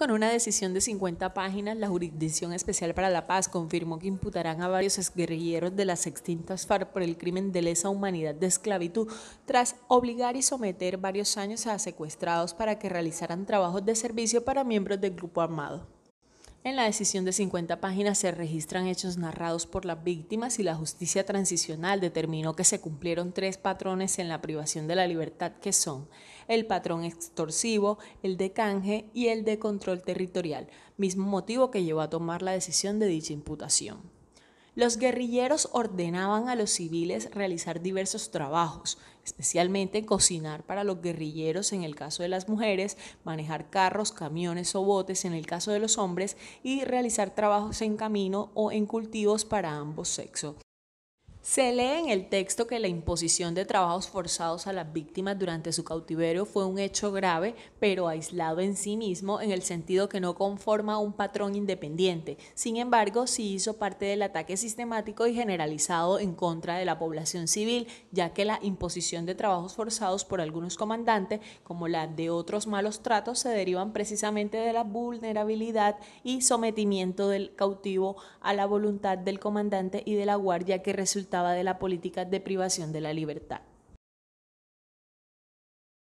Con una decisión de 50 páginas, la Jurisdicción Especial para la Paz confirmó que imputarán a varios guerrilleros de las extintas FARC por el crimen de lesa humanidad de esclavitud, tras obligar y someter varios años a secuestrados para que realizaran trabajos de servicio para miembros del grupo armado. En la decisión de 50 páginas se registran hechos narrados por las víctimas y la justicia transicional determinó que se cumplieron tres patrones en la privación de la libertad que son el patrón extorsivo, el de canje y el de control territorial, mismo motivo que llevó a tomar la decisión de dicha imputación. Los guerrilleros ordenaban a los civiles realizar diversos trabajos, especialmente cocinar para los guerrilleros en el caso de las mujeres, manejar carros, camiones o botes en el caso de los hombres y realizar trabajos en camino o en cultivos para ambos sexos. Se lee en el texto que la imposición de trabajos forzados a las víctimas durante su cautiverio fue un hecho grave, pero aislado en sí mismo en el sentido que no conforma un patrón independiente. Sin embargo, sí hizo parte del ataque sistemático y generalizado en contra de la población civil, ya que la imposición de trabajos forzados por algunos comandantes, como la de otros malos tratos, se derivan precisamente de la vulnerabilidad y sometimiento del cautivo a la voluntad del comandante y de la guardia que resulta de la política de privación de la libertad.